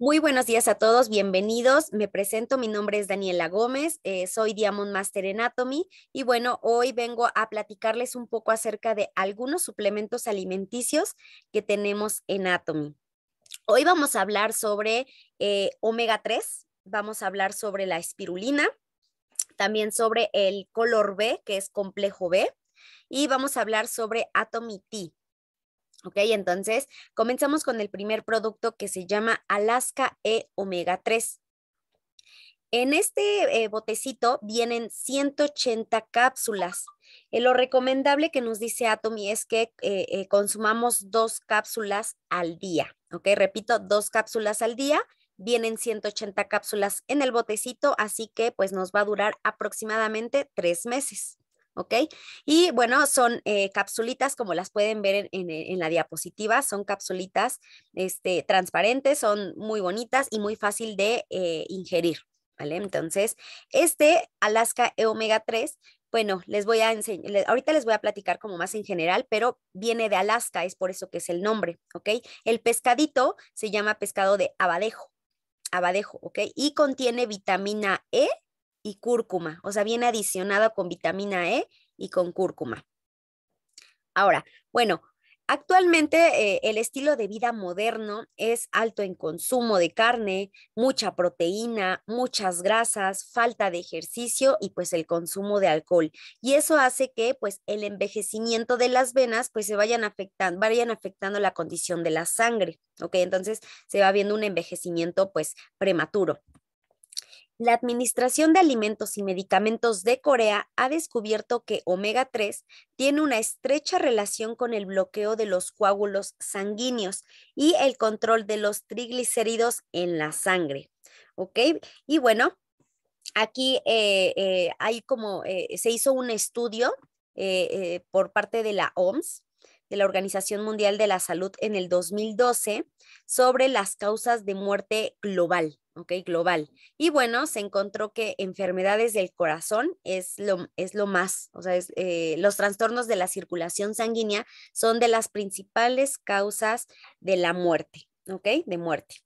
Muy buenos días a todos, bienvenidos. Me presento, mi nombre es Daniela Gómez, eh, soy Diamond Master en Atomy y bueno, hoy vengo a platicarles un poco acerca de algunos suplementos alimenticios que tenemos en Atomy. Hoy vamos a hablar sobre eh, omega 3, vamos a hablar sobre la espirulina, también sobre el color B, que es complejo B, y vamos a hablar sobre Atomy T. Ok, entonces comenzamos con el primer producto que se llama Alaska E Omega 3. En este eh, botecito vienen 180 cápsulas. Eh, lo recomendable que nos dice Atomy es que eh, consumamos dos cápsulas al día. Ok, repito, dos cápsulas al día. Vienen 180 cápsulas en el botecito, así que pues nos va a durar aproximadamente tres meses. ¿ok? Y bueno, son eh, capsulitas, como las pueden ver en, la diapositiva, son capsulitas este, transparentes, son muy bonitas y muy fácil de eh, ingerir, ¿vale? Entonces, este Alaska E Omega 3, bueno, les voy a enseñar, ahorita les voy a platicar como más en general, pero viene de Alaska, es por eso que es el nombre, ¿ok? El pescadito se llama pescado de abadejo, abadejo, ¿ok? Y contiene vitamina E, y cúrcuma, o sea, viene adicionado con vitamina E y con cúrcuma. Ahora, bueno, Actualmente eh, el estilo de vida moderno es alto en consumo de carne, mucha proteína, muchas grasas, falta de ejercicio y pues el consumo de alcohol. Y eso hace que pues el envejecimiento de las venas pues se vayan afectando, vayan afectando la condición de la sangre, ¿ok? Entonces se va viendo un envejecimiento pues prematuro la Administración de Alimentos y Medicamentos de Corea ha descubierto que omega 3 tiene una estrecha relación con el bloqueo de los coágulos sanguíneos y el control de los triglicéridos en la sangre. ¿Ok? Y bueno, aquí eh, eh, hay como, eh, se hizo un estudio por parte de la OMS de la Organización Mundial de la Salud en el 2012 sobre las causas de muerte global, ¿ok? Global. Y bueno, se encontró que enfermedades del corazón es lo, es lo más, o sea, eh, los trastornos de la circulación sanguínea son de las principales causas de la muerte, ¿ok? De muerte.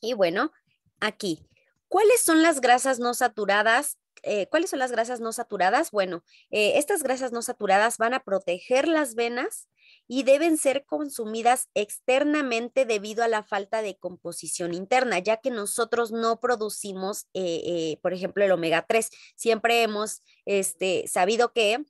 Y bueno, aquí, ¿cuáles son las grasas no saturadas eh, ¿cuáles son las grasas no saturadas? Bueno, eh, estas grasas no saturadas van a proteger las venas y deben ser consumidas externamente debido a la falta de composición interna, ya que nosotros no producimos, eh, por ejemplo, el omega 3. Siempre hemos este, sabido que,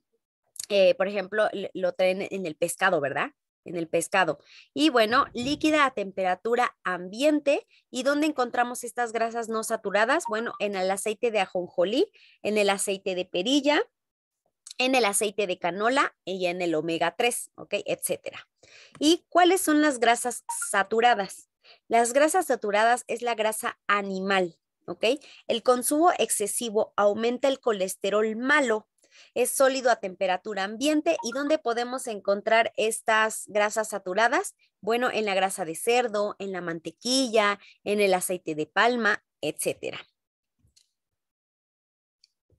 por ejemplo, lo traen en el pescado, ¿verdad? en el pescado. Y bueno, líquida a temperatura ambiente. ¿Y dónde encontramos estas grasas no saturadas? Bueno, en el aceite de ajonjolí, en el aceite de perilla, en el aceite de canola y en el omega 3, ¿ok? Etcétera. ¿Y cuáles son las grasas saturadas? Las grasas saturadas es la grasa animal, ¿ok? El consumo excesivo aumenta el colesterol malo es sólido a temperatura ambiente. ¿Y dónde podemos encontrar estas grasas saturadas? Bueno, en la grasa de cerdo, en la mantequilla, en el aceite de palma, etcétera.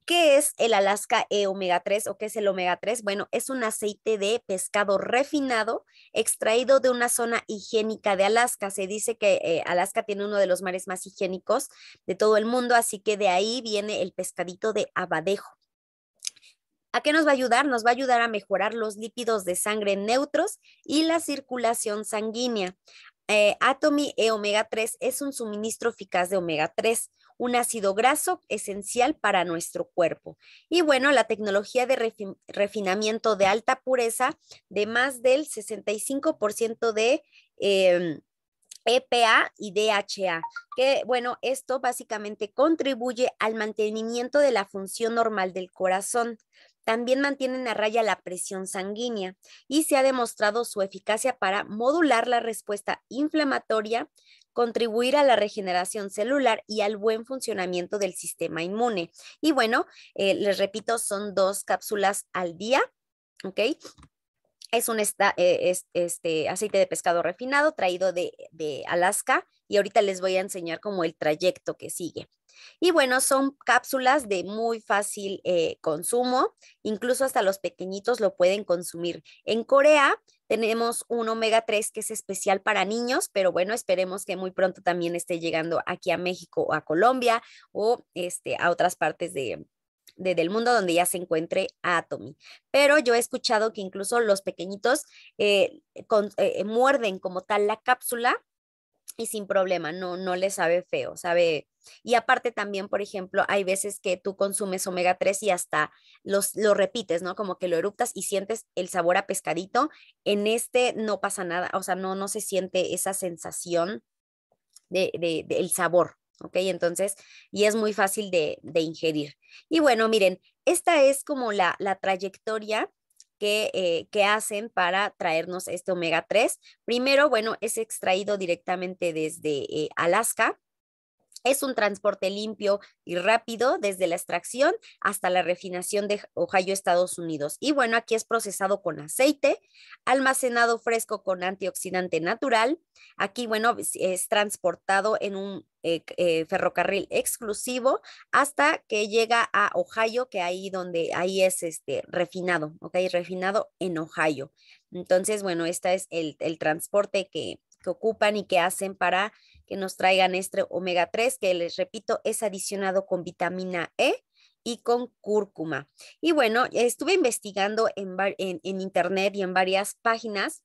¿Qué es el Alaska E omega 3 o qué es el omega 3? Bueno, es un aceite de pescado refinado extraído de una zona higiénica de Alaska. Se dice que eh, Alaska tiene uno de los mares más higiénicos de todo el mundo, así que de ahí viene el pescadito de abadejo. ¿A qué nos va a ayudar? Nos va a ayudar a mejorar los lípidos de sangre neutros y la circulación sanguínea. Eh, Atomi e omega 3 es un suministro eficaz de omega 3, un ácido graso esencial para nuestro cuerpo. Y bueno, la tecnología de refinamiento de alta pureza de más del 65% de... EPA em, e y DHA, que bueno, esto básicamente contribuye al mantenimiento de la función normal del corazón. También mantienen a raya la presión sanguínea y se ha demostrado su eficacia para modular la respuesta inflamatoria, contribuir a la regeneración celular y al buen funcionamiento del sistema inmune. Y bueno, eh, les repito, son dos cápsulas al día, ¿ok? Es un eh, es, este, aceite de pescado refinado traído de, de Alaska y ahorita les voy a enseñar como el trayecto que sigue. Y bueno, son cápsulas de muy fácil eh, consumo, incluso hasta los pequeñitos lo pueden consumir. En Corea tenemos un omega 3 que es especial para niños, pero bueno, esperemos que muy pronto también esté llegando aquí a México o a Colombia o este, a otras partes de, del mundo donde ya se encuentre Atomy. Pero yo he escuchado que incluso los pequeñitos eh, eh, muerden como tal la cápsula y sin problema, no, no le sabe feo, sabe. Y aparte también, por ejemplo, hay veces que tú consumes omega 3 y hasta los, lo repites, ¿no? Como que lo eructas y sientes el sabor a pescadito. En este no pasa nada, o sea, no, no se siente esa sensación del de, de, sabor, ¿ok? Entonces, y es muy fácil de, de, ingerir. Y bueno, miren, esta es como la, la trayectoria que, eh, hacen para traernos este omega 3. Primero, bueno, es extraído directamente desde eh, Alaska. Es un transporte limpio y rápido desde la extracción hasta la refinación de Ohio, Estados Unidos. Y bueno, aquí es procesado con aceite, almacenado fresco con antioxidante natural. Aquí, bueno, es transportado en un eh, eh, ferrocarril exclusivo hasta que llega a Ohio, que ahí donde ahí es este refinado, ok, refinado en Ohio. Entonces, bueno, este es el, el transporte que, ocupan y que hacen para que nos traigan este omega 3, que les repito, es adicionado con vitamina E y con cúrcuma. Y bueno, estuve investigando en, en internet y en varias páginas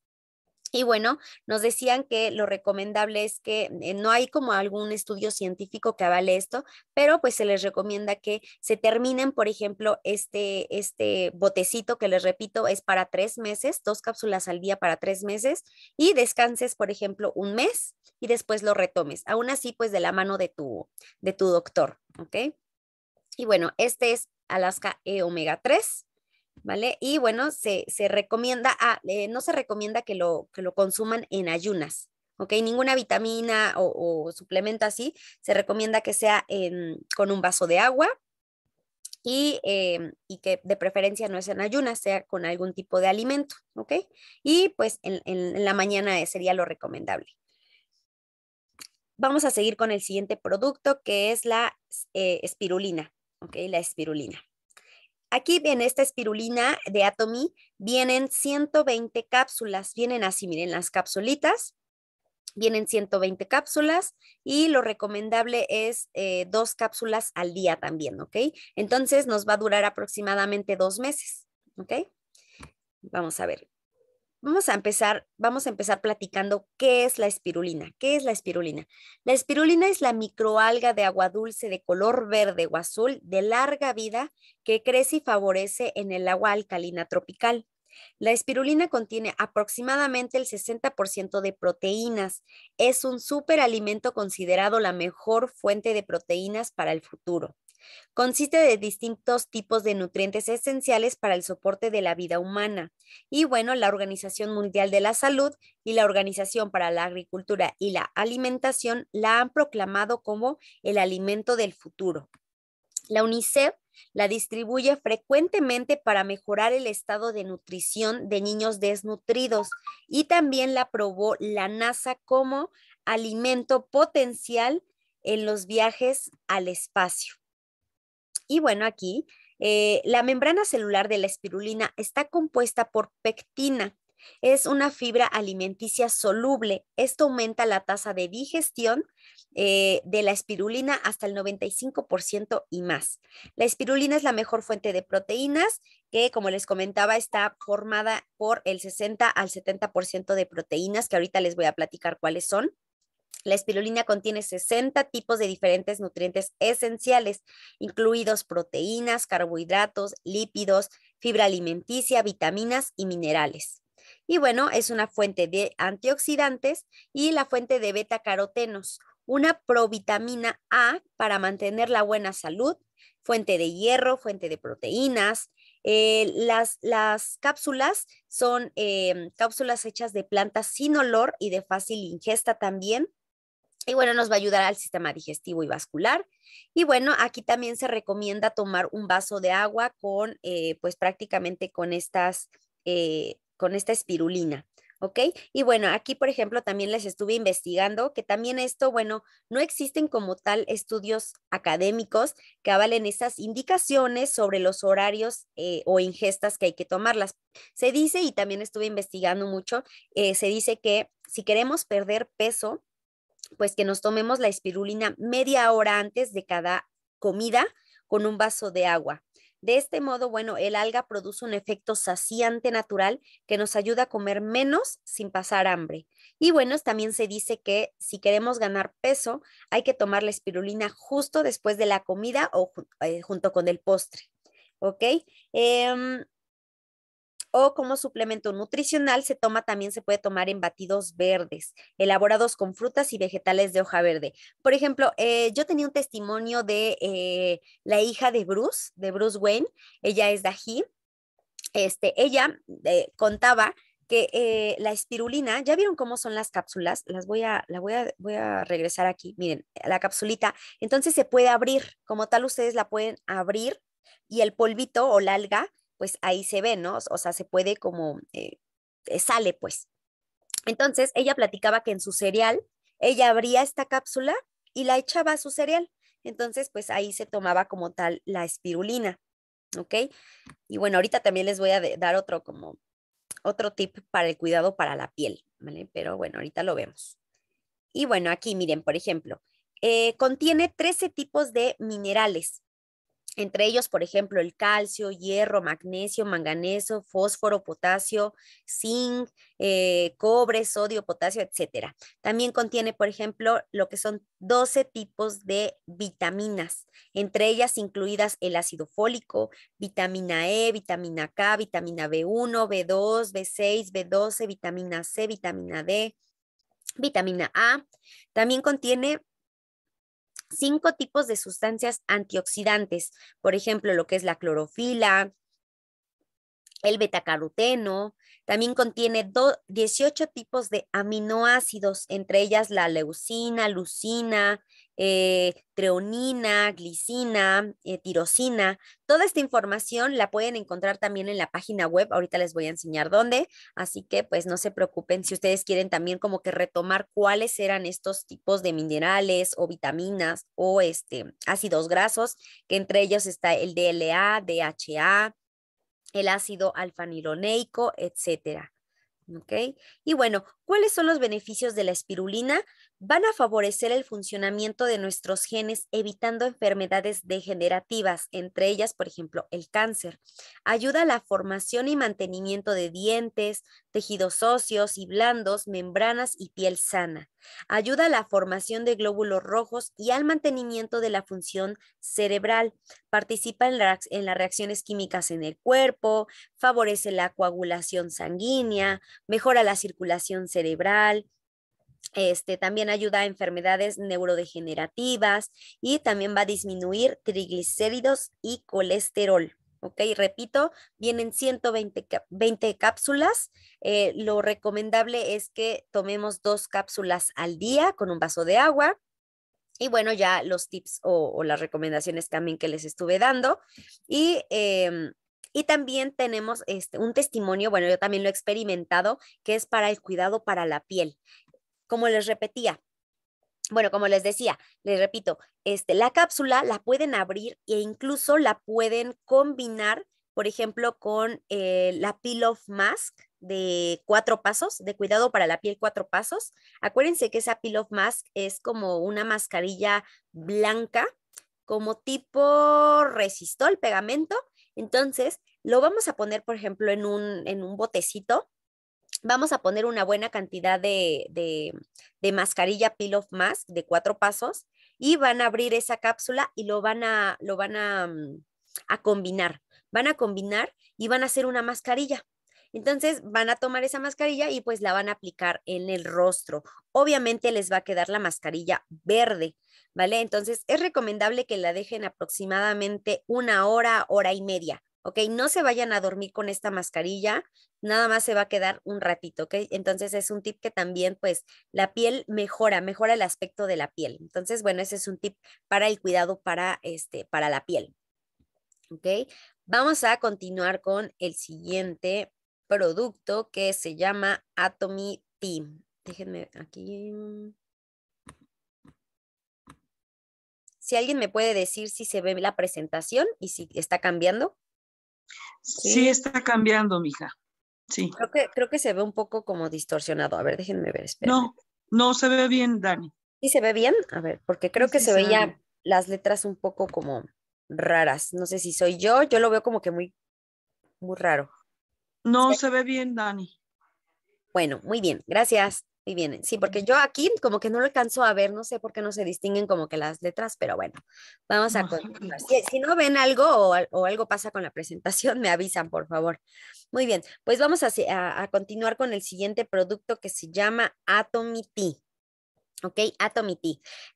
y bueno, nos decían que lo recomendable es que eh, no hay como algún estudio científico que avale esto, pero pues se les recomienda que se terminen, por ejemplo, este, este botecito que les repito es para tres meses, dos cápsulas al día para tres meses y descanses, por ejemplo, un mes y después lo retomes. Aún así, pues de la mano de tu, de tu doctor, ¿ok? Y bueno, este es Alaska E omega 3. ¿vale? Y bueno, se, recomienda, ah, eh, no se recomienda que lo, que lo consuman en ayunas, ¿ok? Ninguna vitamina o, suplemento así, se recomienda que sea con un vaso de agua y, em, y, que de preferencia no sea en ayunas, sea con algún tipo de alimento, ¿ok? Y pues en, la mañana eh, sería lo recomendable. Vamos a seguir con el siguiente producto que es la eh, espirulina, La espirulina. Aquí en esta espirulina de Atomy vienen 120 cápsulas, vienen así, miren las capsulitas, vienen 120 cápsulas y lo recomendable es eh, dos cápsulas al día también, ¿ok? Entonces nos va a durar aproximadamente dos meses, ¿ok? Vamos a ver. Vamos a empezar, vamos a empezar platicando qué es la espirulina. ¿Qué es la espirulina? La espirulina es la microalga de agua dulce de color verde o azul de larga vida que crece y favorece en el agua alcalina tropical. La espirulina contiene aproximadamente el 60% de proteínas. Es un superalimento considerado la mejor fuente de proteínas para el futuro. Consiste de distintos tipos de nutrientes esenciales para el soporte de la vida humana. Y bueno, la Organización Mundial de la Salud y la Organización para la Agricultura y la Alimentación la han proclamado como el alimento del futuro. La UNICEF la distribuye frecuentemente para mejorar el estado de nutrición de niños desnutridos y también la aprobó la NASA como alimento potencial en los viajes al espacio. Y bueno, aquí eh, la membrana celular de la espirulina está compuesta por pectina. Es una fibra alimenticia soluble. Esto aumenta la tasa de digestión eh, de la espirulina hasta el 95% y más. La espirulina es la mejor fuente de proteínas que, como les comentaba, está formada por el 60 al 70% de proteínas, que ahorita les voy a platicar cuáles son. La espirulina contiene 60 tipos de diferentes nutrientes esenciales, incluidos proteínas, carbohidratos, lípidos, fibra alimenticia, vitaminas y minerales. Y bueno, es una fuente de antioxidantes y la fuente de beta-carotenos, una provitamina A para mantener la buena salud, fuente de hierro, fuente de proteínas, eh, las, cápsulas son em, cápsulas hechas de plantas sin olor y de fácil ingesta también. Y bueno, nos va a ayudar al sistema digestivo y vascular. Y bueno, aquí también se recomienda tomar un vaso de agua con, eh, pues prácticamente con estas, eh, con esta espirulina. ¿ok? Y bueno, aquí, por ejemplo, también les estuve investigando que también esto, bueno, no existen como tal estudios académicos que avalen esas indicaciones sobre los horarios eh, o ingestas que hay que tomarlas. Se dice, y también estuve investigando mucho, se dice que si queremos perder peso, pues que nos tomemos la espirulina media hora antes de cada comida con un vaso de agua. De este modo, bueno, el alga produce un efecto saciante natural que nos ayuda a comer menos sin pasar hambre. Y bueno, también se dice que si queremos ganar peso, hay que tomar la espirulina justo después de la comida o eh, junto con el postre. ¿Ok? Em, o como suplemento nutricional se toma también se puede tomar en batidos verdes, elaborados con frutas y vegetales de hoja verde. Por ejemplo, eh, yo tenía un testimonio de eh, la hija de Bruce, de Bruce Wayne, ella es Dají. Este, ella eh, contaba que la espirulina, ya vieron cómo son las cápsulas, las voy a, voy voy a regresar aquí, miren, la capsulita, entonces se puede abrir, como tal ustedes la pueden abrir y el polvito o la alga pues ahí se ve, ¿no? O sea, se puede como, eh, eh, sale pues. Entonces, ella platicaba que en su cereal, ella abría esta cápsula y la echaba a su cereal. Entonces, pues ahí se tomaba como tal la espirulina, ¿ok? Y bueno, ahorita también les voy a dar otro como otro tip para el cuidado para la piel, ¿vale? Pero bueno, ahorita lo vemos. Y bueno, aquí miren, por ejemplo, eh, contiene 13 tipos de minerales entre ellos, por ejemplo, el calcio, hierro, magnesio, manganeso, fósforo, potasio, zinc, eh, cobre, sodio, potasio, etc. También contiene, por ejemplo, lo que son 12 tipos de vitaminas, entre ellas incluidas el ácido fólico, vitamina E, vitamina K, vitamina B1, B2, B6, B12, vitamina C, vitamina D, vitamina A. También contiene cinco tipos de sustancias antioxidantes, por ejemplo, lo que es la clorofila, el betacaroteno. También contiene 18 tipos de aminoácidos, entre ellas la leucina, lucina, eh, treonina, glicina, eh, tirosina. Toda esta información la pueden encontrar también en la página web. Ahorita les voy a enseñar dónde. Así que pues no se preocupen si ustedes quieren también como que retomar cuáles eran estos tipos de minerales o vitaminas o este, ácidos grasos, que entre ellos está el DLA, DHA, el ácido alfaniloneico, etcétera. ¿Ok? Y bueno, ¿cuáles son los beneficios de la espirulina? van a favorecer el funcionamiento de nuestros genes evitando enfermedades degenerativas, entre ellas, por ejemplo, el cáncer. Ayuda a la formación y mantenimiento de dientes, tejidos óseos y blandos, membranas y piel sana. Ayuda a la formación de glóbulos rojos y al mantenimiento de la función cerebral. Participa en, en las reacciones químicas en el cuerpo, favorece la coagulación sanguínea, mejora la circulación cerebral, este, también ayuda a enfermedades neurodegenerativas y también va a disminuir triglicéridos y colesterol. Ok, repito, vienen 120 cápsulas. Eh, lo recomendable es que tomemos dos cápsulas al día con un vaso de agua. Y bueno, ya los tips o, las recomendaciones también que les estuve dando. Y em, y también tenemos este, un testimonio, bueno, yo también lo he experimentado, que es para el cuidado para la piel como les repetía, bueno, como les decía, les repito, este, la cápsula la pueden abrir e incluso la pueden combinar, por ejemplo, con eh, la Peel Off Mask de cuatro pasos, de cuidado para la piel cuatro pasos. Acuérdense que esa Peel Off Mask es como una mascarilla blanca, como tipo el pegamento. Entonces, lo vamos a poner, por ejemplo, en un, en un botecito vamos a poner una buena cantidad de, mascarilla peel off mask de cuatro pasos y van a abrir esa cápsula y lo van a, lo van a, mm, a combinar. Van a combinar y van a hacer una mascarilla. Entonces van a tomar esa mascarilla y pues la van a aplicar en el rostro. Obviamente les va a quedar la mascarilla verde, ¿vale? Entonces es recomendable que la dejen aproximadamente una hora, hora y media ¿ok? No se vayan a dormir con esta mascarilla, nada más se va a quedar un ratito, ¿ok? Entonces es un tip que también, pues, la piel mejora, mejora el aspecto de la piel. Entonces, bueno, ese es un tip para el cuidado para, este, para la piel, ¿ok? Vamos a continuar con el siguiente producto que se llama Atomy Team, Déjenme aquí. Si alguien me puede decir si se ve la presentación y si está cambiando. Sí, está cambiando, mija. Sí. Creo que, creo que se ve un poco como distorsionado. A ver, déjenme ver, espera. No, no se ve bien, Dani. Sí, se ve bien. A ver, porque creo que se veían las letras un poco como raras. No sé si soy yo, yo lo veo como que muy, muy raro. No, se ve bien, Dani. Bueno, muy bien, gracias vienen, sí, porque yo aquí como que no lo alcanzo a ver, no sé por qué no se distinguen como que las letras, pero bueno, vamos a continuar. Si, no ven algo o, algo pasa con la presentación, me avisan, por favor. Muy bien, pues vamos a, continuar con el siguiente producto que se llama Atomy Tea. ¿Ok? Atomy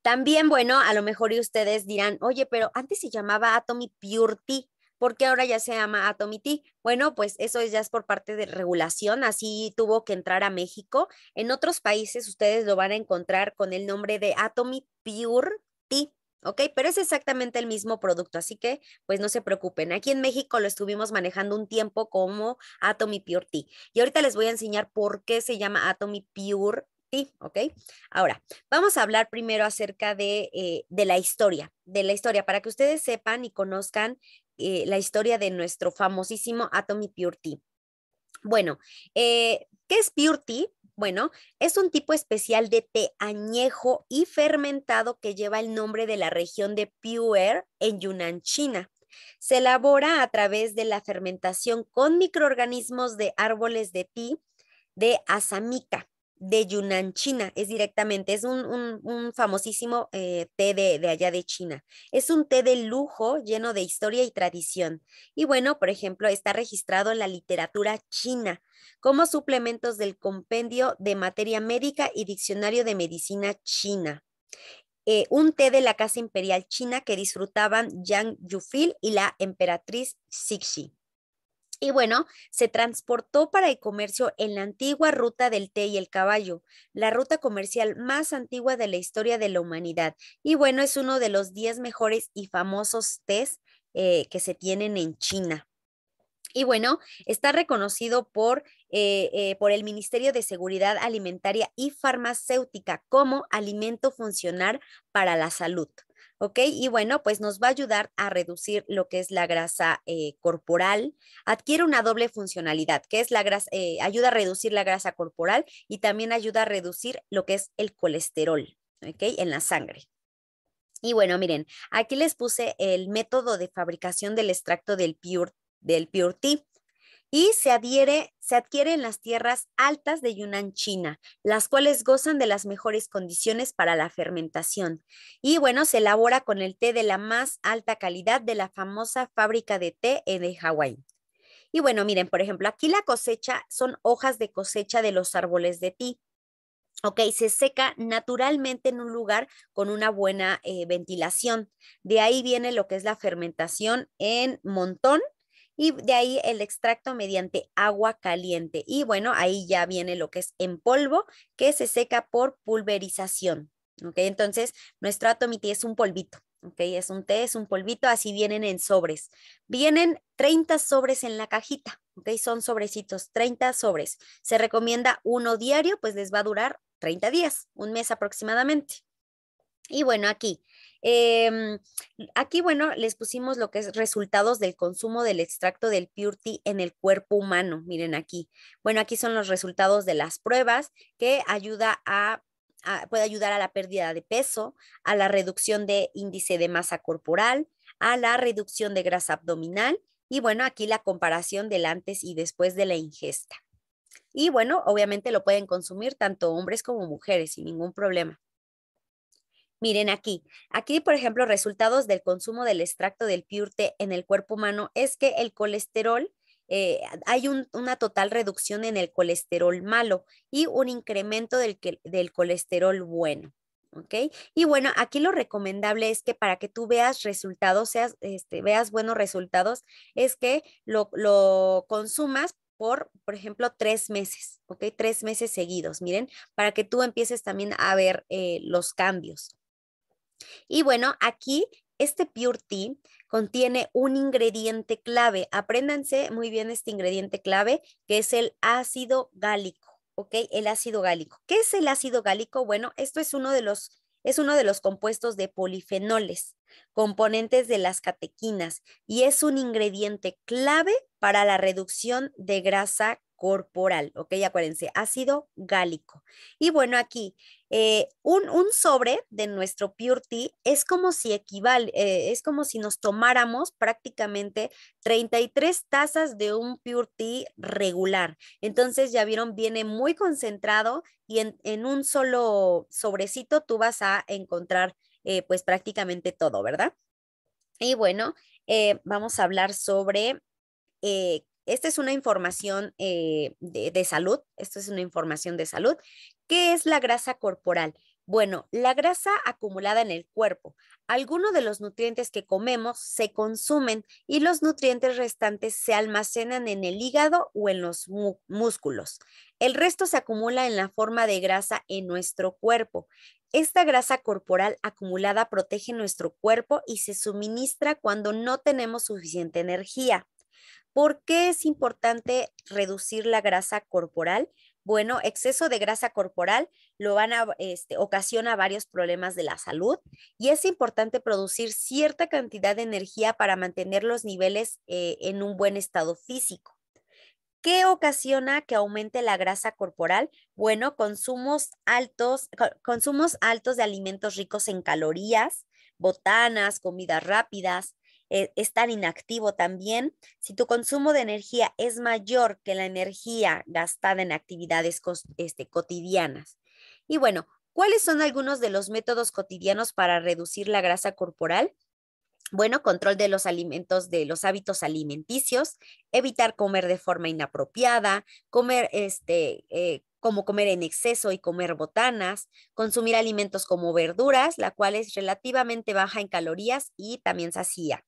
También, bueno, a lo mejor ustedes dirán, oye, pero antes se llamaba Atomy Pure Tea porque ahora ya se llama Atomity. Bueno, pues eso ya es por parte de regulación, así tuvo que entrar a México. En otros países ustedes lo van a encontrar con el nombre de Atomy Pure Tea. ¿ok? Pero es exactamente el mismo producto, así que pues no se preocupen. Aquí en México lo estuvimos manejando un tiempo como Atomy Pure Tea. Y ahorita les voy a enseñar por qué se llama Atomy Pure Tea, ¿ok? Ahora, vamos a hablar primero acerca de, eh, de la historia, de la historia, para que ustedes sepan y conozcan eh, la historia de nuestro famosísimo Atomy Pure Tea. Bueno, eh, ¿qué es Pure Tea? Bueno, es un tipo especial de té añejo y fermentado que lleva el nombre de la región de Pu'er en Yunnan, China. Se elabora a través de la fermentación con microorganismos de árboles de té de azamica de Yunnan, China, es directamente, es un, famosísimo eh, té de, allá de China. Es un té de lujo lleno de historia y tradición. Y bueno, por ejemplo, está registrado en la literatura china como suplementos del compendio de materia médica y diccionario de medicina china. Eh, un té de la Casa Imperial China que disfrutaban Yang Yufil y la emperatriz Xixi. Y bueno, se transportó para el comercio en la antigua ruta del té y el caballo, la ruta comercial más antigua de la historia de la humanidad. Y bueno, es uno de los 10 mejores y famosos tés eh, que se tienen en China. Y bueno, está reconocido por, eh, eh, por, el Ministerio de Seguridad Alimentaria y Farmacéutica como alimento funcional para la salud. ¿ok? Y bueno, pues nos va a ayudar a reducir lo que es la grasa eh, corporal. Adquiere una doble funcionalidad, que es la grasa, eh, ayuda a reducir la grasa corporal y también ayuda a reducir lo que es el colesterol, ¿ok? En la sangre. Y bueno, miren, aquí les puse el método de fabricación del extracto del del Pure Tea y se, se adquiere en las tierras altas de Yunnan, China, las cuales gozan de las mejores condiciones para la fermentación. Y bueno, se elabora con el té de la más alta calidad de la famosa fábrica de té de Hawái. Y bueno, miren, por ejemplo, aquí la cosecha son hojas de cosecha de los árboles de ti. Ok, se seca naturalmente en un lugar con una buena eh, ventilación. De ahí viene lo que es la fermentación en montón y de ahí el extracto mediante agua caliente. Y bueno, ahí ya viene lo que es en polvo, que se seca por pulverización. okay Entonces, nuestro Atomity es un polvito. okay Es un té, es un polvito, así vienen en sobres. Vienen 30 sobres en la cajita. okay Son sobrecitos, 30 sobres. Se recomienda uno diario, pues les va a durar 30 días, un mes aproximadamente. Y bueno, aquí Em, aquí, bueno, les pusimos lo que es resultados del consumo del extracto del purity en el cuerpo humano. Miren aquí. Bueno, aquí son los resultados de las pruebas que ayuda a, puede ayudar a la pérdida de peso, a la reducción de índice de masa corporal, a la reducción de grasa abdominal y bueno, aquí la comparación del antes y después de la ingesta. Y bueno, obviamente lo pueden consumir tanto hombres como mujeres sin ningún problema. Miren aquí, aquí por ejemplo, resultados del consumo del extracto del piurte en el cuerpo humano es que el colesterol, eh, hay una total reducción en el colesterol malo y un incremento del, colesterol bueno. ¿ok? Y bueno, aquí lo recomendable es que para que tú veas resultados, este, veas buenos resultados, es que lo, consumas por, por ejemplo, tres meses, ¿ok? Tres meses seguidos, miren, para que tú empieces también a ver eh, los cambios. Y bueno, aquí este Pure Tea contiene un ingrediente clave. Apréndanse muy bien este ingrediente clave, que es el ácido gálico, ¿ok? El ácido gálico. ¿Qué es el ácido gálico? Bueno, esto es uno de los, es uno de los compuestos de polifenoles, componentes de las catequinas, y es un ingrediente clave para la reducción de grasa corporal, ¿ok? Acuérdense, ácido gálico. Y bueno, aquí, eh, un, sobre de nuestro Pure Tea es como si equivale, eh, es como si nos tomáramos prácticamente 33 tazas de un Pure Tea regular. Entonces, ya vieron, viene muy concentrado y en, un solo sobrecito tú vas a encontrar eh, pues prácticamente todo, ¿verdad? Y bueno, vamos a hablar sobre esta es una información eh, de, de, salud, esto es una información de salud. ¿Qué es la grasa corporal? Bueno, la grasa acumulada en el cuerpo. Algunos de los nutrientes que comemos se consumen y los nutrientes restantes se almacenan en el hígado o en los músculos. El resto se acumula en la forma de grasa en nuestro cuerpo. Esta grasa corporal acumulada protege nuestro cuerpo y se suministra cuando no tenemos suficiente energía. ¿Por qué es importante reducir la grasa corporal? Bueno, exceso de grasa corporal lo este, ocasiona varios problemas de la salud y es importante producir cierta cantidad de energía para mantener los niveles eh, en un buen estado físico. ¿Qué ocasiona que aumente la grasa corporal? Bueno, consumos altos, consumos altos de alimentos ricos en calorías, botanas, comidas rápidas, eh, es tan inactivo también. Si tu consumo de energía es mayor que la energía gastada en actividades este, cotidianas. Y bueno, ¿cuáles son algunos de los métodos cotidianos para reducir la grasa corporal? Bueno, control de los alimentos, de los hábitos alimenticios, evitar comer de forma inapropiada, comer este, eh, como comer en exceso y comer botanas, consumir alimentos como verduras, la cual es relativamente baja en calorías y también sacía.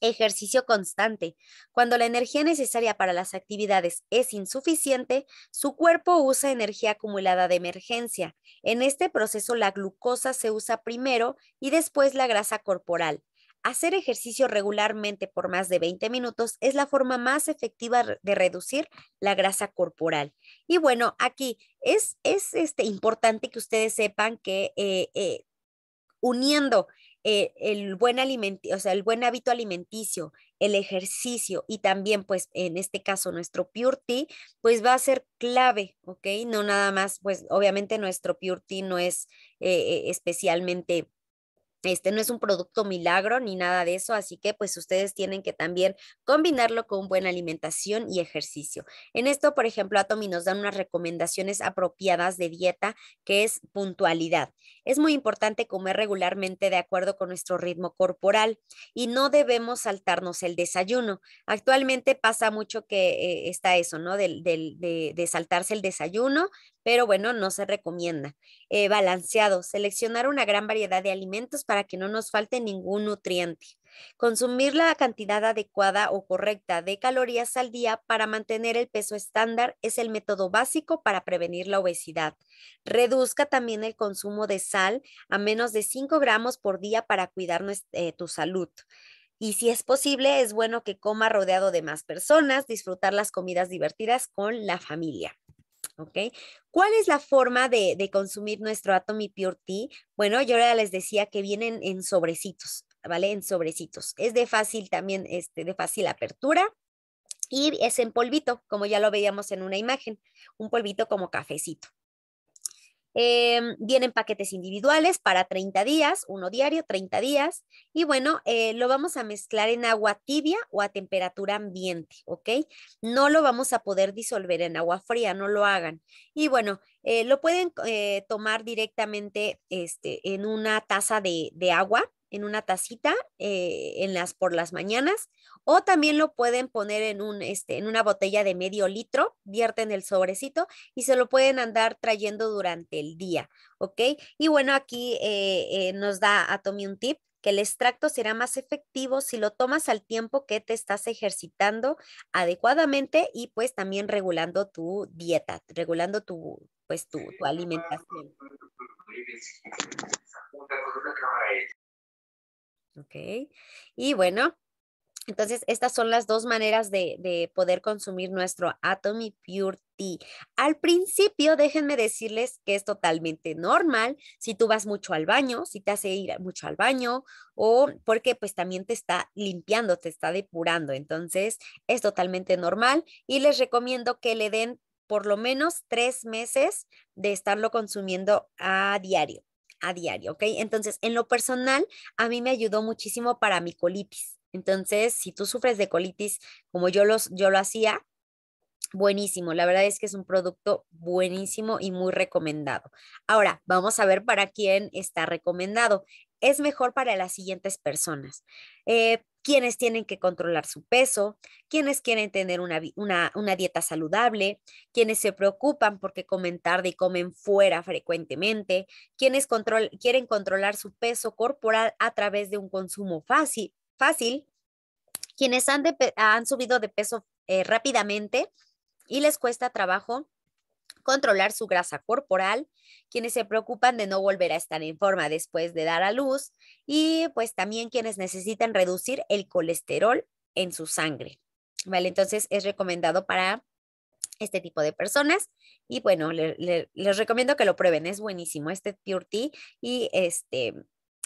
Ejercicio constante. Cuando la energía necesaria para las actividades es insuficiente, su cuerpo usa energía acumulada de emergencia. En este proceso la glucosa se usa primero y después la grasa corporal. Hacer ejercicio regularmente por más de 20 minutos es la forma más efectiva de reducir la grasa corporal. Y bueno, aquí es, es este, importante que ustedes sepan que eh, eh, uniendo eh, el, buen o sea, el buen hábito alimenticio, el ejercicio y también, pues, en este caso, nuestro Pure Tea, pues va a ser clave, ¿ok? No nada más, pues, obviamente nuestro Pure Tea no es eh, eh, especialmente... Este no es un producto milagro ni nada de eso, así que pues ustedes tienen que también combinarlo con buena alimentación y ejercicio. En esto, por ejemplo, Atomy nos dan unas recomendaciones apropiadas de dieta, que es puntualidad. Es muy importante comer regularmente de acuerdo con nuestro ritmo corporal y no debemos saltarnos el desayuno. Actualmente pasa mucho que eh, está eso, ¿no? De, saltarse el desayuno, pero bueno, no se recomienda. Eh, balanceado, seleccionar una gran variedad de alimentos para que no nos falte ningún nutriente. Consumir la cantidad adecuada o correcta de calorías al día para mantener el peso estándar es el método básico para prevenir la obesidad. Reduzca también el consumo de sal a menos de 5 gramos por día para cuidar eh, tu salud. Y si es posible, es bueno que coma rodeado de más personas, disfrutar las comidas divertidas con la familia. ¿Cuál es la forma de, consumir nuestro Atomy Pure Tea? Bueno, yo ya les decía que vienen en sobrecitos. ¿vale? En sobrecitos. Es de fácil también, este, de fácil apertura y es en polvito, como ya lo veíamos en una imagen, un polvito como cafecito. Em, vienen paquetes individuales para 30 días, uno diario, 30 días. Y bueno, eh, lo vamos a mezclar en agua tibia o a temperatura ambiente, ¿ok? No lo vamos a poder disolver en agua fría, no lo hagan. Y bueno, eh, lo pueden eh, tomar directamente este, en una taza de agua en una tacita en las, por las mañanas o también lo pueden poner en, un, este, en una botella de medio litro, vierten el sobrecito y se lo pueden andar trayendo durante el día, ¿ok? Y bueno, aquí nos da a Tommy un tip que el extracto será más efectivo si lo tomas al tiempo que te estás ejercitando adecuadamente y pues también regulando tu dieta, regulando tu, pues tu, tu alimentación. ¿ok? Y bueno, entonces, estas son las dos maneras de, de, poder consumir nuestro Atomy Pure Tea. Al principio, déjenme decirles que es totalmente normal si tú vas mucho al baño, si te hace ir mucho al baño o porque pues también te está limpiando, te está depurando. Entonces, es totalmente normal y les recomiendo que le den por lo menos tres meses de estarlo consumiendo a diario a diario, ¿ok? Entonces, en lo personal, a mí me ayudó muchísimo para mi colitis. Entonces, si tú sufres de colitis como yo, los, yo lo hacía, buenísimo. La verdad es que es un producto buenísimo y muy recomendado. Ahora, vamos a ver para quién está recomendado. Es mejor para las siguientes personas. Eh, quienes tienen que controlar su peso, quienes quieren tener una, dieta saludable, quienes se preocupan porque comen tarde y comen fuera frecuentemente, quienes quieren controlar su peso corporal a través de un consumo fácil, fácil quienes han, han subido de peso eh, rápidamente y les cuesta trabajo controlar su grasa corporal, quienes se preocupan de no volver a estar en forma después de dar a luz y pues también quienes necesitan reducir el colesterol en su sangre. Vale, entonces es recomendado para este tipo de personas y bueno, les recomiendo que lo prueben, es buenísimo este Pure Tea y este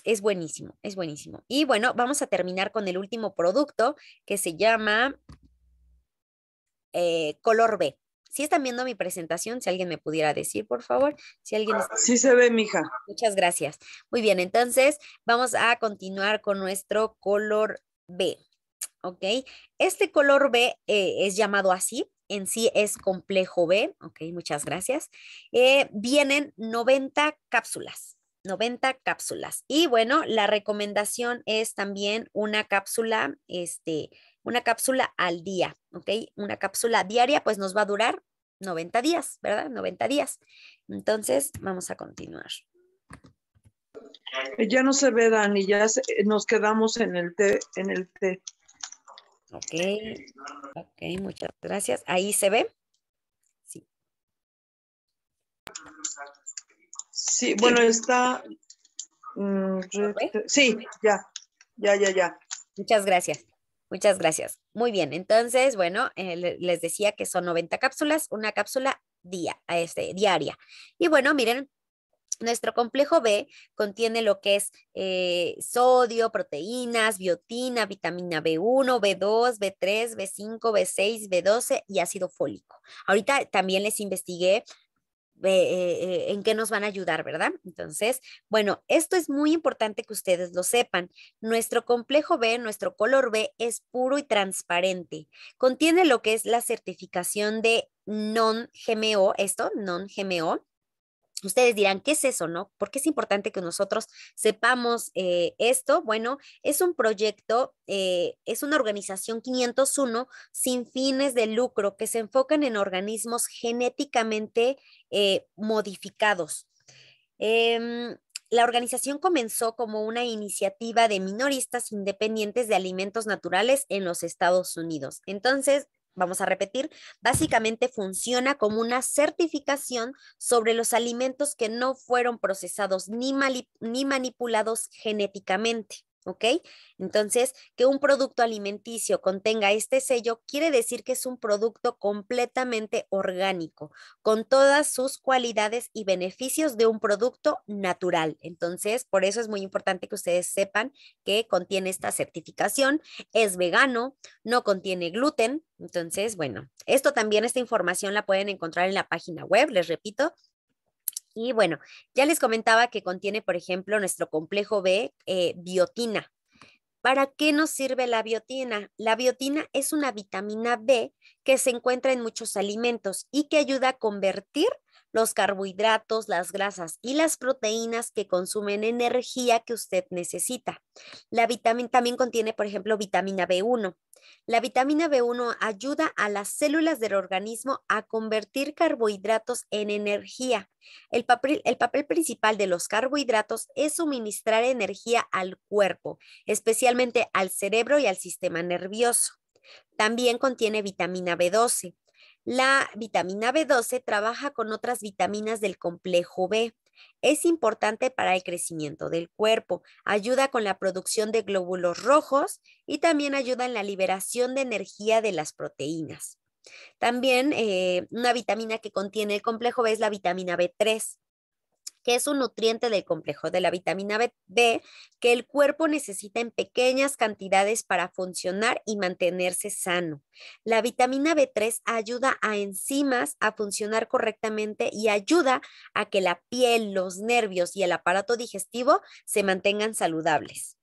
es buenísimo, es buenísimo. Y bueno, vamos a terminar con el último producto que se llama eh, Color B. Si están viendo mi presentación? Si alguien me pudiera decir, por favor. Si alguien Sí se ve, mija. Muchas gracias. Muy bien, entonces vamos a continuar con nuestro color B. ¿Ok? Este color B eh, es llamado así. En sí es complejo B. Ok, muchas gracias. Eh, vienen 90 cápsulas. 90 cápsulas. Y bueno, la recomendación es también una cápsula, este, una cápsula al día, ¿ok? Una cápsula diaria pues nos va a durar 90 días, ¿verdad? 90 días. Entonces, vamos a continuar. Eh, ya no se ve, Dani, ya eh, nos quedamos en el té, en el té. Ok, ok, muchas gracias. ¿Ahí se ve? Sí. Sí, bueno, está... Mm, sí, ya, ya, ya, ya. Muchas gracias. Muchas gracias. Muy bien, entonces, bueno, eh, les decía que son 90 cápsulas, una cápsula día, este, diaria. Y bueno, miren, nuestro complejo B contiene lo que es eh, sodio, proteínas, biotina, vitamina B1, B2, B3, B5, B6, B12 y ácido fólico. Ahorita también les investigué eh, eh, en qué nos van a ayudar, ¿verdad? Entonces, bueno, esto es muy importante que ustedes lo sepan. Nuestro complejo B, nuestro color B, es puro y transparente. Contiene lo que es la certificación de non-GMO, esto, non-GMO, Ustedes dirán, ¿qué es eso, no? ¿Por qué es importante que nosotros sepamos eh, esto? Bueno, es un proyecto, eh, es una organización 501 sin fines de lucro que se enfocan en organismos genéticamente eh, modificados. Em, la organización comenzó como una iniciativa de minoristas independientes de alimentos naturales en los Estados Unidos. Entonces, vamos a repetir, básicamente funciona como una certificación sobre los alimentos que no fueron procesados ni, manipulados genéticamente. ¿Ok? Entonces, que un producto alimenticio contenga este sello quiere decir que es un producto completamente orgánico, con todas sus cualidades y beneficios de un producto natural. Entonces, por eso es muy importante que ustedes sepan que contiene esta certificación, es vegano, no contiene gluten. Entonces, bueno, esto también, esta información la pueden encontrar en la página web, les repito, y bueno, ya les comentaba que contiene, por ejemplo, nuestro complejo B, eh, biotina. ¿Para qué nos sirve la biotina? La biotina es una vitamina B que se encuentra en muchos alimentos y que ayuda a convertir los carbohidratos, las grasas y las proteínas que consumen energía que usted necesita. La vitamina también contiene, por ejemplo, vitamina B1. La vitamina B1 ayuda a las células del organismo a convertir carbohidratos en energía. El papel, el papel principal de los carbohidratos es suministrar energía al cuerpo, especialmente al cerebro y al sistema nervioso. También contiene vitamina B12. La vitamina B12 trabaja con otras vitaminas del complejo B. Es importante para el crecimiento del cuerpo, ayuda con la producción de glóbulos rojos y también ayuda en la liberación de energía de las proteínas. También eh, una vitamina que contiene el complejo B es la vitamina B3 que es un nutriente del complejo de la vitamina B que el cuerpo necesita en pequeñas cantidades para funcionar y mantenerse sano. La vitamina B3 ayuda a enzimas a funcionar correctamente y ayuda a que la piel, los nervios y el aparato digestivo se mantengan saludables.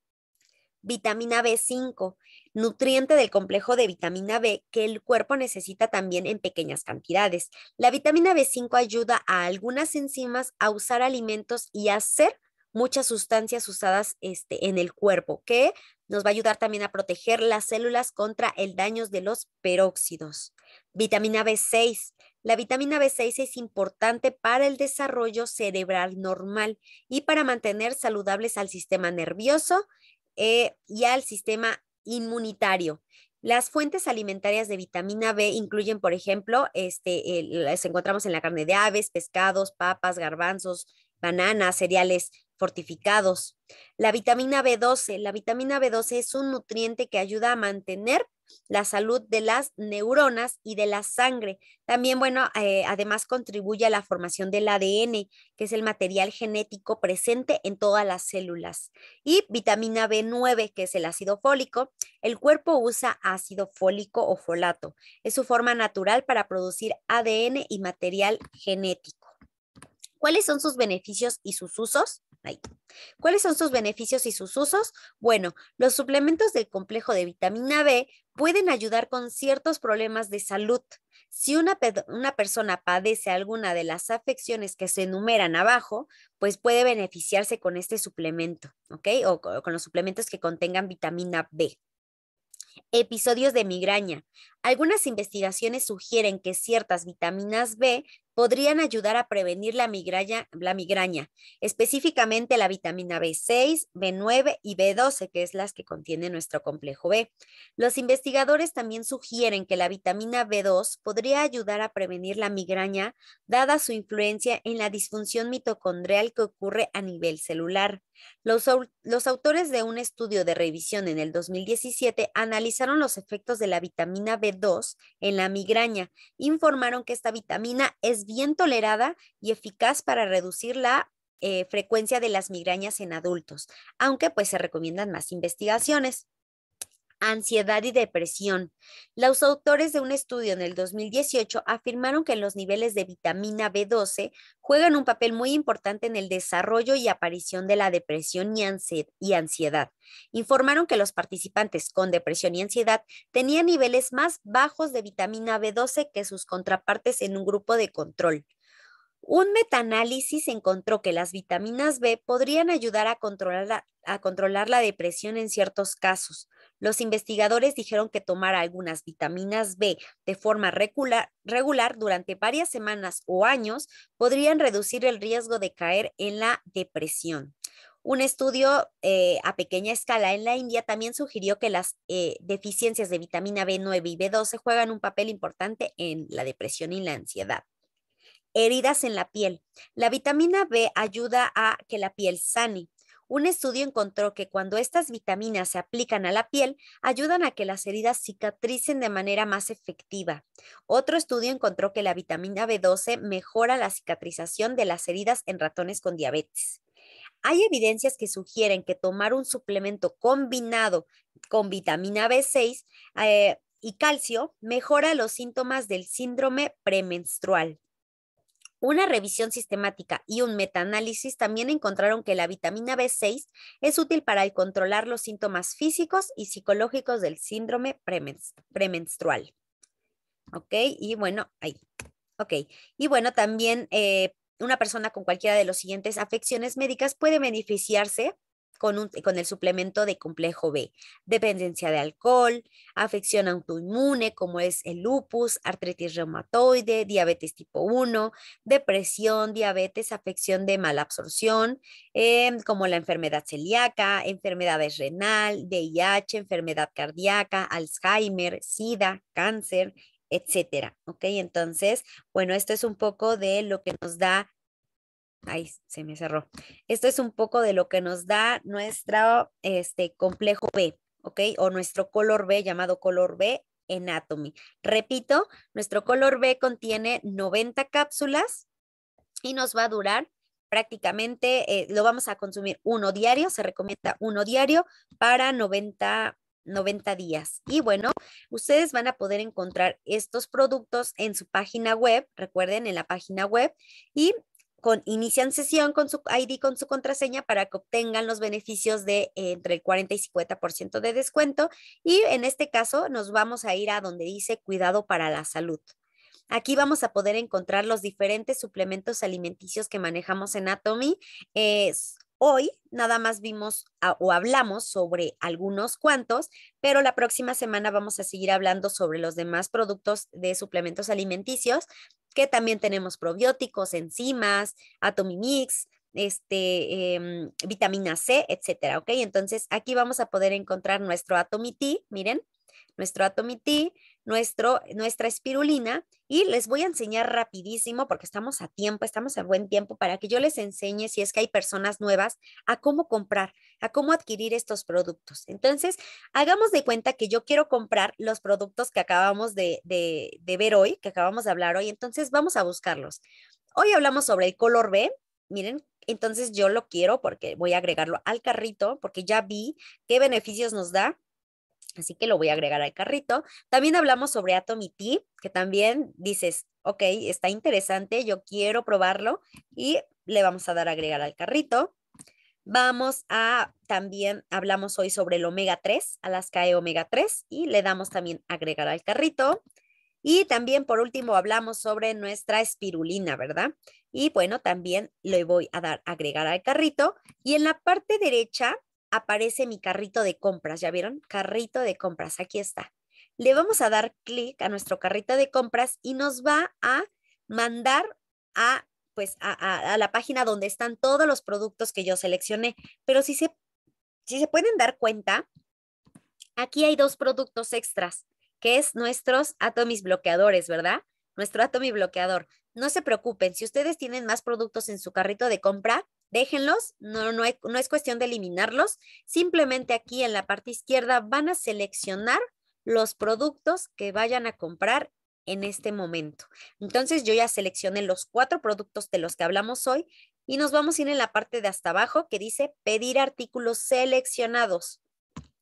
Vitamina B5 nutriente del complejo de vitamina B que el cuerpo necesita también en pequeñas cantidades. La vitamina B5 ayuda a algunas enzimas a usar alimentos y a hacer muchas sustancias usadas este, en el cuerpo, que nos va a ayudar también a proteger las células contra el daño de los peróxidos. Vitamina B6. La vitamina B6 es importante para el desarrollo cerebral normal y para mantener saludables al sistema nervioso eh, y al sistema inmunitario. Las fuentes alimentarias de vitamina B incluyen, por ejemplo, este, las encontramos en la carne de aves, pescados, papas, garbanzos, bananas, cereales fortificados. La vitamina B12. La vitamina B12 es un nutriente que ayuda a mantener la salud de las neuronas y de la sangre. También, bueno, eh, además contribuye a la formación del ADN, que es el material genético presente en todas las células. Y vitamina B9, que es el ácido fólico. El cuerpo usa ácido fólico o folato. Es su forma natural para producir ADN y material genético. ¿Cuáles son sus beneficios y sus usos? ¿Cuáles son sus beneficios y sus usos? Bueno, los suplementos del complejo de vitamina B pueden ayudar con ciertos problemas de salud. Si una, persona padece alguna de las afecciones que se enumeran abajo, pues puede beneficiarse con este suplemento, ¿ok? o con los suplementos que contengan vitamina B. Episodios de migraña. Algunas investigaciones sugieren que ciertas vitaminas B podrían ayudar a prevenir la migraña, específicamente la vitamina B6, B9 y B12, que es las que contiene nuestro complejo B. Los investigadores también sugieren que la vitamina B2 podría ayudar a prevenir la migraña, dada su influencia en la disfunción mitocondrial que ocurre a nivel celular. Los, los, autores de un estudio de revisión en el 2017 analizaron los efectos de la vitamina B2 en la migraña. Informaron que esta vitamina es bien tolerada y eficaz para reducir la eh, frecuencia de las migrañas en adultos, aunque pues se recomiendan más investigaciones ansiedad y depresión. Los autores de un estudio en el 2018 afirmaron que los niveles de vitamina B12 juegan un papel muy importante en el desarrollo y aparición de la depresión y ansiedad. Informaron que los participantes con depresión y ansiedad tenían niveles más bajos de vitamina B12 que sus contrapartes en un grupo de control. Un metaanálisis encontró que las vitaminas B podrían ayudar a controlar, la, depresión en ciertos casos. Los investigadores dijeron que tomar algunas vitaminas B de forma regular, durante varias semanas o años podrían reducir el riesgo de caer en la depresión. Un estudio eh, a pequeña escala en la India también sugirió que las eh, deficiencias de vitamina B9 y B12 juegan un papel importante en la depresión y la ansiedad. Heridas en la piel. La vitamina B ayuda a que la piel sane. Un estudio encontró que cuando estas vitaminas se aplican a la piel, ayudan a que las heridas cicatricen de manera más efectiva. Otro estudio encontró que la vitamina B12 mejora la cicatrización de las heridas en ratones con diabetes. Hay evidencias que sugieren que tomar un suplemento combinado con vitamina B6 eh, y calcio mejora los síntomas del síndrome premenstrual. Una revisión sistemática y un metaanálisis también encontraron que la vitamina B6 es útil para controlar los síntomas físicos y psicológicos del síndrome premenstrual. Ok, y bueno, ahí. Ok, y bueno, también eh, una persona con cualquiera de las siguientes afecciones médicas puede beneficiarse con, el suplemento de complejo B, dependencia de alcohol, afección autoinmune como es el lupus, artritis reumatoide, diabetes tipo 1, depresión, diabetes, afección de mala absorción, em, como la enfermedad celíaca, enfermedades renal, VIH, enfermedad cardíaca, Alzheimer, SIDA, cáncer, etcétera. Ok, entonces, bueno, esto es un poco de lo que nos da Ay, se me cerró. Esto es un poco de lo que nos da nuestro este, complejo B, ¿ok? O nuestro color B llamado color B en Atomy. Repito, nuestro color B contiene 90 cápsulas y nos va a durar prácticamente, eh, lo vamos a consumir uno diario, se recomienda uno diario para 90 90 días. Y bueno, ustedes van a poder encontrar estos productos en su página web, recuerden, en la página web, y con, inician sesión con su ID, con su contraseña para que obtengan los beneficios de eh, entre el 40 y 50% de descuento. Y en este caso nos vamos a ir a donde dice cuidado para la salud. Aquí vamos a poder encontrar los diferentes suplementos alimenticios que manejamos en Atomy. Eh, hoy nada más vimos o hablamos sobre algunos cuantos, pero la próxima semana vamos a seguir hablando sobre los demás productos de suplementos alimenticios que también tenemos probióticos, enzimas, Atomimix, este, em, vitamina C, etcétera, ¿ok? Entonces aquí vamos a poder encontrar nuestro Atomy miren, nuestro Atomy nuestro, nuestra espirulina y les voy a enseñar rapidísimo porque estamos a tiempo, estamos a buen tiempo para que yo les enseñe si es que hay personas nuevas a cómo comprar, a cómo adquirir estos productos. Entonces, hagamos de cuenta que yo quiero comprar los productos que acabamos de, de, de ver hoy, que acabamos de hablar hoy, entonces vamos a buscarlos. Hoy hablamos sobre el color B, miren, entonces yo lo quiero porque voy a agregarlo al carrito porque ya vi qué beneficios nos da Así que lo voy a agregar al carrito. También hablamos sobre Atomy T, que también dices, ok, está interesante, yo quiero probarlo y le vamos a dar agregar al carrito. Vamos a, también hablamos hoy sobre el omega 3, Alaska E omega 3, y le damos también agregar al carrito. Y también por último hablamos sobre nuestra espirulina, ¿verdad? Y bueno, también le voy a dar agregar al carrito. Y en la parte derecha aparece mi carrito de compras. ¿Ya vieron? Carrito de compras. Aquí está. Le vamos a dar clic a nuestro carrito de compras y nos va a mandar a pues a, la página donde están todos los productos que yo seleccioné. Pero si se, si se pueden dar cuenta, aquí hay dos productos extras, que es nuestros Atomis bloqueadores, ¿verdad? Nuestro Atomi bloqueador. No se preocupen, si ustedes tienen más productos en su carrito de compra, Déjenlos, no, no, es cuestión de eliminarlos. Simplemente aquí en la parte izquierda van a seleccionar los productos que vayan a comprar en este momento. Entonces yo ya seleccioné los cuatro productos de los que hablamos hoy y nos vamos a ir en la parte de hasta abajo que dice pedir artículos seleccionados.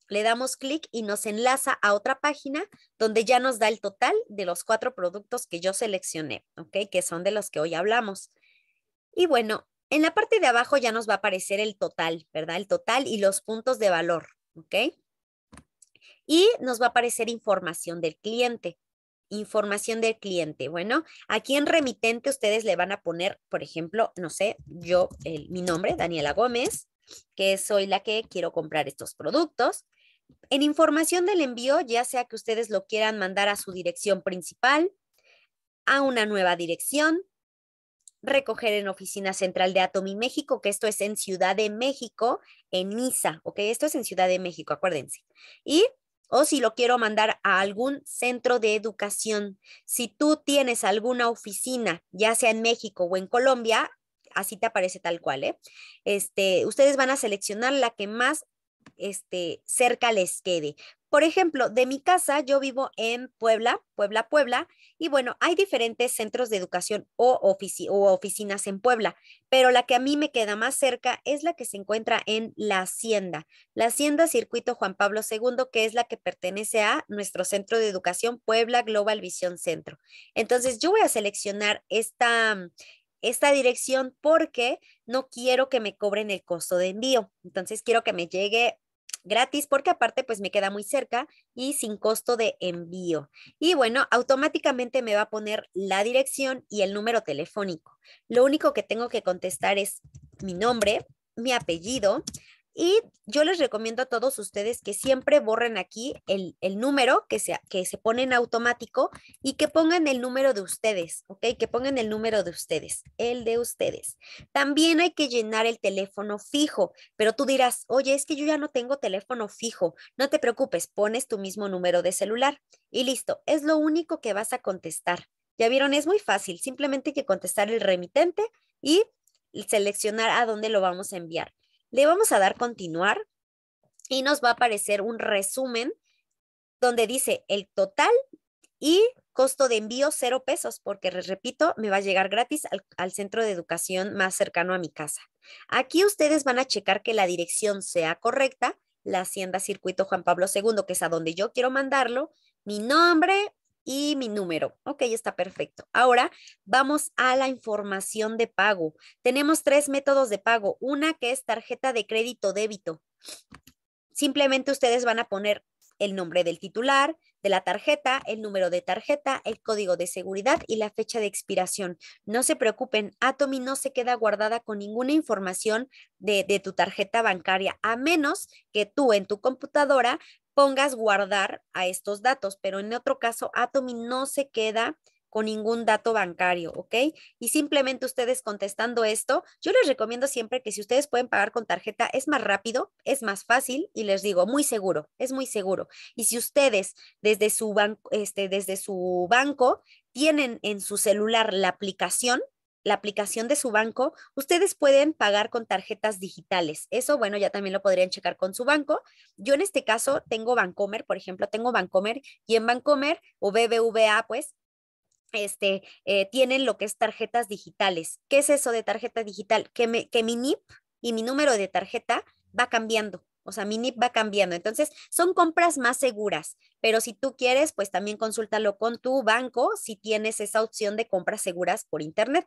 Le damos clic y nos enlaza a otra página donde ya nos da el total de los cuatro productos que yo seleccioné, Que son de los que hoy hablamos. Y bueno, en la parte de abajo ya nos va a aparecer el total, ¿verdad? El total y los puntos de valor, ¿ok? Y nos va a aparecer información del cliente. Información del cliente. Bueno, aquí en remitente ustedes le van a poner, por ejemplo, no sé, yo, mi nombre, Daniela Gómez, que soy la que quiero comprar estos productos. En información del envío, ya sea que ustedes lo quieran mandar a su dirección principal, a una nueva dirección, recoger en Oficina Central de Atomi México, que esto es en Ciudad de México, en Niza, ¿ok? Esto es en Ciudad de México, acuérdense. Y o si lo quiero mandar a algún centro de educación. Si tú tienes alguna oficina, ya sea en México o en Colombia, así te aparece tal cual, ¿eh? Este, ustedes van a seleccionar la que más este, cerca les quede. Por ejemplo, de mi casa, yo vivo en Puebla, Puebla, Puebla, y bueno, hay diferentes centros de educación o, o, oficinas en Puebla, pero la que a mí me queda más cerca es la que se encuentra en la Hacienda, la Hacienda Circuito Juan Pablo II, que es la que pertenece a nuestro centro de educación Puebla Global Visión Centro. Entonces, yo voy a seleccionar esta, mm, esta dirección porque no quiero que me cobren el costo de envío. Entonces quiero que me llegue gratis porque aparte pues me queda muy cerca y sin costo de envío. Y bueno, automáticamente me va a poner la dirección y el número telefónico. Lo único que tengo que contestar es mi nombre, mi apellido, y yo les recomiendo a todos ustedes que siempre borren aquí el, número que se, que se pone en automático y que pongan el número de ustedes, ¿ok? Que pongan el número de ustedes, el de ustedes. También hay que llenar el teléfono fijo, pero tú dirás, oye, es que yo ya no tengo teléfono fijo. No te preocupes, pones tu mismo número de celular y listo, es lo único que vas a contestar. Ya vieron, es muy fácil, simplemente hay que contestar el remitente y seleccionar a dónde lo vamos a enviar. Le vamos a dar continuar y nos va a aparecer un resumen donde dice el total y costo de envío cero pesos, porque les repito, me va a llegar gratis al, al, centro de educación más cercano a mi casa. Aquí ustedes van a checar que la dirección sea correcta, la Hacienda Circuito Juan Pablo II, que es a donde yo quiero mandarlo, mi nombre, y mi número. Ok, está perfecto. Ahora vamos a la información de pago. Tenemos tres métodos de pago. Una que es tarjeta de crédito débito. Simplemente ustedes van a poner el nombre del titular, de la tarjeta, el número de tarjeta, el código de seguridad y la fecha de expiración. No se preocupen, Atomi no se queda guardada con ninguna información de tu tarjeta bancaria, a menos que tú en tu computadora pongas guardar a estos datos, pero en otro caso Atomi no se queda con ningún dato bancario, ¿ok? Y simplemente ustedes contestando esto, yo les recomiendo siempre que si ustedes pueden pagar con tarjeta, es más rápido, es más fácil y les digo, muy seguro, es muy seguro. Y si ustedes desde su, banco, este, desde su banco tienen en su celular la aplicación, la aplicación de su banco, ustedes pueden pagar con tarjetas digitales. Eso, bueno, ya también lo podrían checar con su banco. Yo en este caso tengo Bancomer, por ejemplo, tengo Bancomer y en Bancomer o BBVA, pues este, eh, tienen lo que es tarjetas digitales. ¿Qué es eso de tarjeta digital? Que, me, que mi NIP y mi número de tarjeta va cambiando. O sea, mi NIP va cambiando. Entonces, son compras más seguras, pero si tú quieres, pues también consúltalo con tu banco si tienes esa opción de compras seguras por Internet.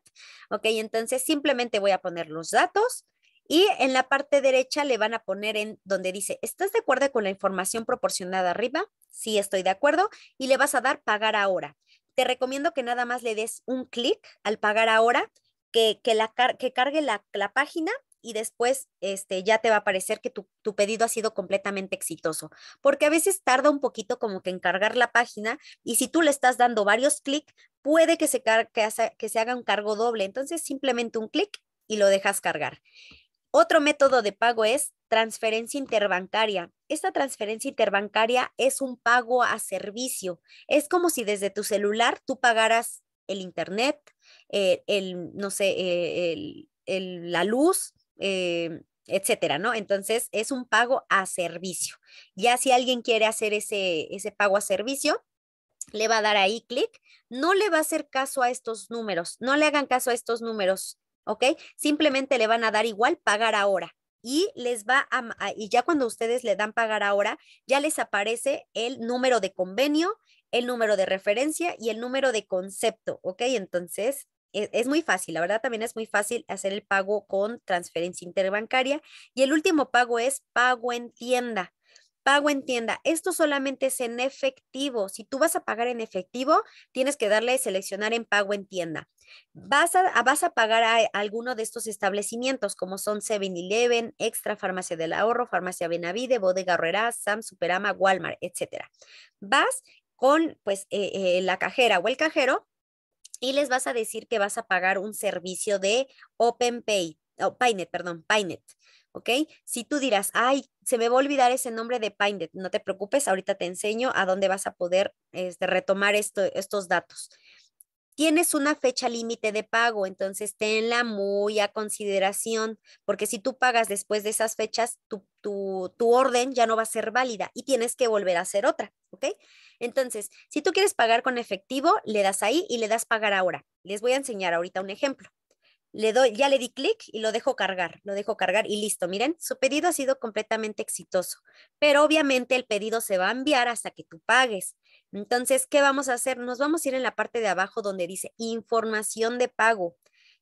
Ok, entonces simplemente voy a poner los datos. Y en la parte derecha le van a poner en donde dice, ¿estás de acuerdo con la información proporcionada arriba? Sí, estoy de acuerdo. Y le vas a dar pagar ahora. Te recomiendo que nada más le des un clic al pagar ahora, que, que, la, cargue la, la página y después este, ya te va a parecer que tu, pedido ha sido completamente exitoso, porque a veces tarda un poquito como que encargar la página y si tú le estás dando varios clics, puede que se, que, se haga un cargo doble, entonces simplemente un clic y lo dejas cargar. Otro método de pago es transferencia interbancaria. Esta transferencia interbancaria es un pago a servicio. Es como si desde tu celular tú pagaras el internet, eh, el, no sé, eh, el, la luz, Em, etcétera, ¿no? Entonces es un pago a servicio. Ya si alguien quiere hacer ese, ese pago a servicio, le va a dar ahí clic, no le va a hacer caso a estos números, no le hagan caso a estos números, ¿ok? Simplemente le van a dar igual pagar ahora y les va a, y ya cuando ustedes le dan pagar ahora, ya les aparece el número de convenio, el número de referencia y el número de concepto, ¿ok? Entonces, e, es muy fácil, la verdad también es muy fácil hacer el pago con transferencia interbancaria. Y el último pago es pago en tienda. Pago en tienda. Esto solamente es en efectivo. Si tú vas a pagar en efectivo, tienes que darle seleccionar en pago en tienda. Vas a, vas a pagar a, alguno de estos establecimientos, como son 7-Eleven, Extra Farmacia del Ahorro, Farmacia Benavide, Bodega Herrera, Sam Superama, Walmart, etc Vas con pues eh, eh, la cajera o el cajero y les vas a decir que vas a pagar un servicio de OpenPay, o Paynet, perdón, Painet. ¿Ok? Si tú dirás, ay, se me va a olvidar ese nombre de Paynet, no te preocupes, ahorita te enseño a dónde vas a poder este, retomar estos datos tienes una fecha límite de pago, entonces tenla muy a consideración, porque si tú pagas después de esas fechas, tu, tu, orden ya no va a ser válida y tienes que volver a hacer otra, ¿ok? Entonces, si tú quieres pagar con efectivo, le das ahí y le das pagar ahora. Les voy a enseñar ahorita un ejemplo. Le doy, ya le di clic y lo dejo cargar, lo dejo cargar y listo. Miren, su pedido ha sido completamente exitoso, pero obviamente el pedido se va a enviar hasta que tú pagues. Entonces, ¿qué vamos a hacer? Nos vamos a ir en la parte de abajo donde dice información de pago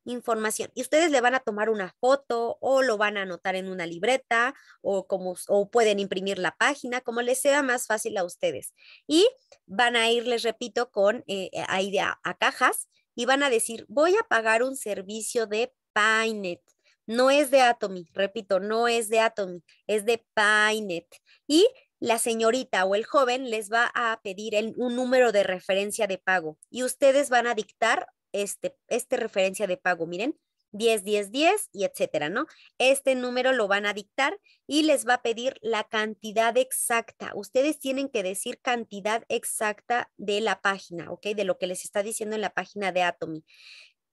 información. Y ustedes le van a tomar una foto o lo van a anotar en una libreta o, como, o pueden imprimir la página, como les sea más fácil a ustedes. Y van a ir, les repito, con eh, eh a, cajas y van a decir, voy a pagar un servicio de Paynet. No es de Atomy, repito, no es de Atomy, es de Paynet. Y la señorita o el joven les va a pedir un número de referencia de pago y ustedes van a dictar este, este referencia de pago, miren, 10, 10, 10 y etcétera, ¿no? Este número lo van a dictar y les va a pedir la cantidad exacta. Ustedes tienen que decir cantidad exacta de la página, ¿ok? De lo que les está diciendo en la página de Atomy.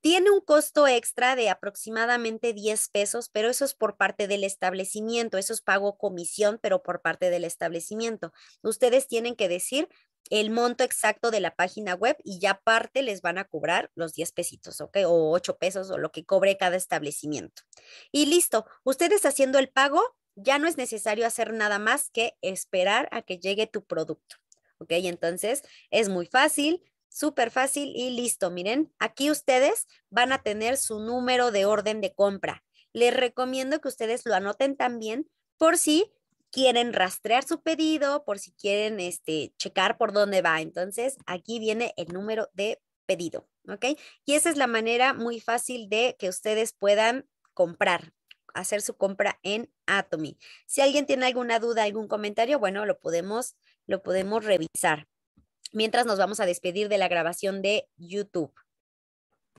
Tiene un costo extra de aproximadamente 10 pesos, pero eso es por parte del establecimiento, eso es pago comisión, pero por parte del establecimiento. Ustedes tienen que decir el monto exacto de la página web y ya aparte les van a cobrar los 10 pesitos, ¿ok? O 8 pesos o lo que cobre cada establecimiento. Y listo, ustedes haciendo el pago, ya no es necesario hacer nada más que esperar a que llegue tu producto, ¿ok? Entonces es muy fácil, Súper fácil y listo. Miren, aquí ustedes van a tener su número de orden de compra. Les recomiendo que ustedes lo anoten también por si quieren rastrear su pedido, por si quieren este, checar por dónde va. Entonces, aquí viene el número de pedido, ¿ok? Y esa es la manera muy fácil de que ustedes puedan comprar, hacer su compra en Atomy. Si alguien tiene alguna duda, algún comentario, bueno, lo podemos, lo podemos revisar mientras nos vamos a despedir de la grabación de YouTube.